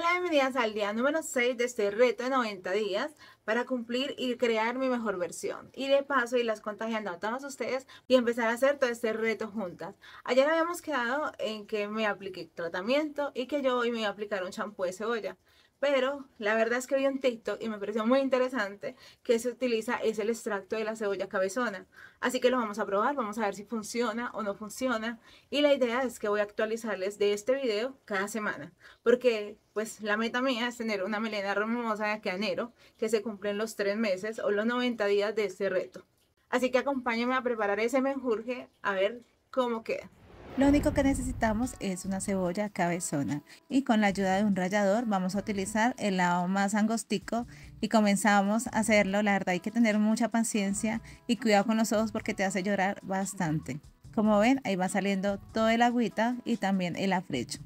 Hola, bienvenidas al día número 6 de este reto de 90 días para cumplir y crear mi mejor versión. Y de paso, y contagiando a todos ustedes y empezar a hacer todo este reto juntas. Ayer habíamos quedado en que me apliqué tratamiento y que yo hoy me voy a aplicar un champú de cebolla pero la verdad es que vi un TikTok y me pareció muy interesante que se utiliza es el extracto de la cebolla cabezona. Así que lo vamos a probar, vamos a ver si funciona o no funciona. Y la idea es que voy a actualizarles de este video cada semana, porque pues la meta mía es tener una melena hermosa de aquí enero, que se en los tres meses o los 90 días de este reto. Así que acompáñenme a preparar ese menjurje a ver cómo queda. Lo único que necesitamos es una cebolla cabezona y con la ayuda de un rallador vamos a utilizar el lado más angostico y comenzamos a hacerlo. La verdad hay que tener mucha paciencia y cuidado con los ojos porque te hace llorar bastante. Como ven ahí va saliendo toda el agüita y también el afrecho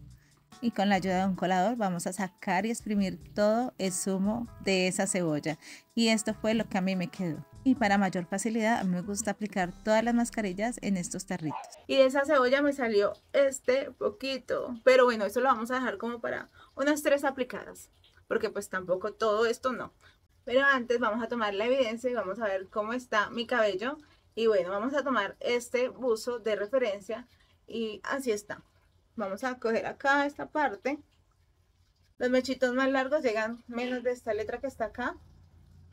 y con la ayuda de un colador vamos a sacar y exprimir todo el zumo de esa cebolla y esto fue lo que a mí me quedó y para mayor facilidad me gusta aplicar todas las mascarillas en estos tarritos y de esa cebolla me salió este poquito pero bueno esto lo vamos a dejar como para unas tres aplicadas porque pues tampoco todo esto no pero antes vamos a tomar la evidencia y vamos a ver cómo está mi cabello y bueno vamos a tomar este buzo de referencia y así está Vamos a coger acá esta parte. Los mechitos más largos llegan menos de esta letra que está acá.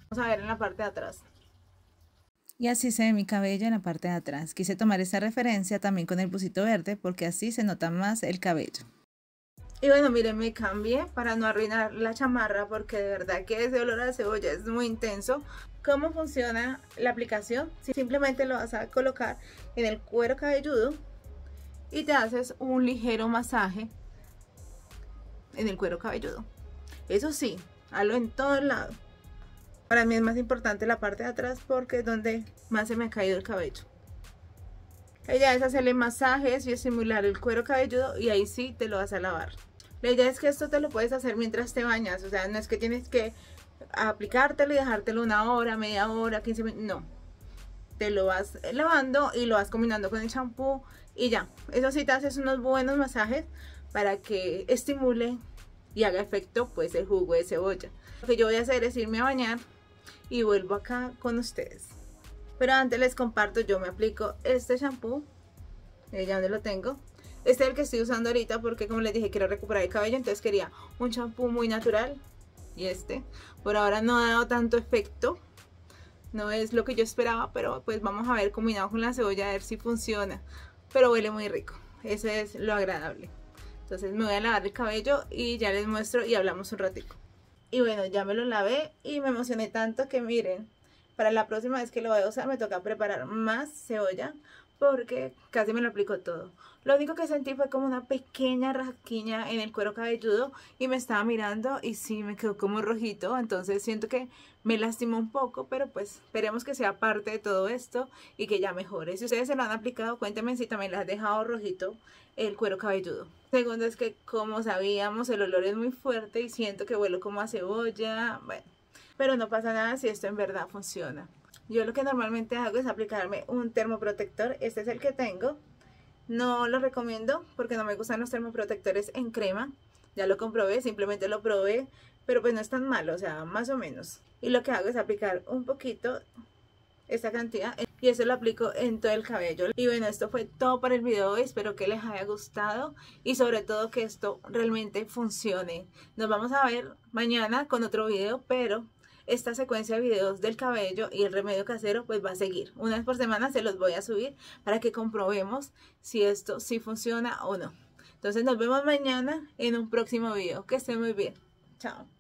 Vamos a ver en la parte de atrás. Y así se ve mi cabello en la parte de atrás. Quise tomar esta referencia también con el busito verde porque así se nota más el cabello. Y bueno, miren, me cambié para no arruinar la chamarra porque de verdad que ese olor a cebolla es muy intenso. ¿Cómo funciona la aplicación? Simplemente lo vas a colocar en el cuero cabelludo y te haces un ligero masaje en el cuero cabelludo. Eso sí, hazlo en todo el lado, Para mí es más importante la parte de atrás porque es donde más se me ha caído el cabello. La idea es hacerle masajes y estimular el cuero cabelludo y ahí sí te lo vas a lavar. La idea es que esto te lo puedes hacer mientras te bañas, o sea, no es que tienes que aplicártelo y dejártelo una hora, media hora, 15 minutos, no te lo vas lavando y lo vas combinando con el champú y ya. Eso sí te haces unos buenos masajes para que estimule y haga efecto pues el jugo de cebolla. Lo que yo voy a hacer es irme a bañar y vuelvo acá con ustedes. Pero antes les comparto, yo me aplico este shampoo, eh, ya no lo tengo. Este es el que estoy usando ahorita porque como les dije quiero recuperar el cabello, entonces quería un champú muy natural y este. Por ahora no ha dado tanto efecto, no es lo que yo esperaba, pero pues vamos a ver combinado con la cebolla a ver si funciona. Pero huele muy rico. Eso es lo agradable. Entonces me voy a lavar el cabello y ya les muestro y hablamos un ratico. Y bueno, ya me lo lavé y me emocioné tanto que miren, para la próxima vez que lo voy a usar me toca preparar más cebolla porque casi me lo aplicó todo. Lo único que sentí fue como una pequeña rasquiña en el cuero cabelludo y me estaba mirando y sí me quedó como rojito, entonces siento que me lastimó un poco, pero pues esperemos que sea parte de todo esto y que ya mejore. Si ustedes se lo han aplicado, cuéntenme si también les ha dejado rojito el cuero cabelludo. Segundo es que como sabíamos el olor es muy fuerte y siento que vuelo como a cebolla, bueno, pero no pasa nada si esto en verdad funciona. Yo lo que normalmente hago es aplicarme un termoprotector, este es el que tengo. No lo recomiendo porque no me gustan los termoprotectores en crema, ya lo comprobé, simplemente lo probé, pero pues no es tan malo, o sea, más o menos. Y lo que hago es aplicar un poquito esta cantidad y eso lo aplico en todo el cabello y bueno esto fue todo para el video espero que les haya gustado y sobre todo que esto realmente funcione nos vamos a ver mañana con otro video pero esta secuencia de videos del cabello y el remedio casero pues va a seguir. Una vez por semana se los voy a subir para que comprobemos si esto sí funciona o no. Entonces nos vemos mañana en un próximo video. Que estén muy bien. Chao.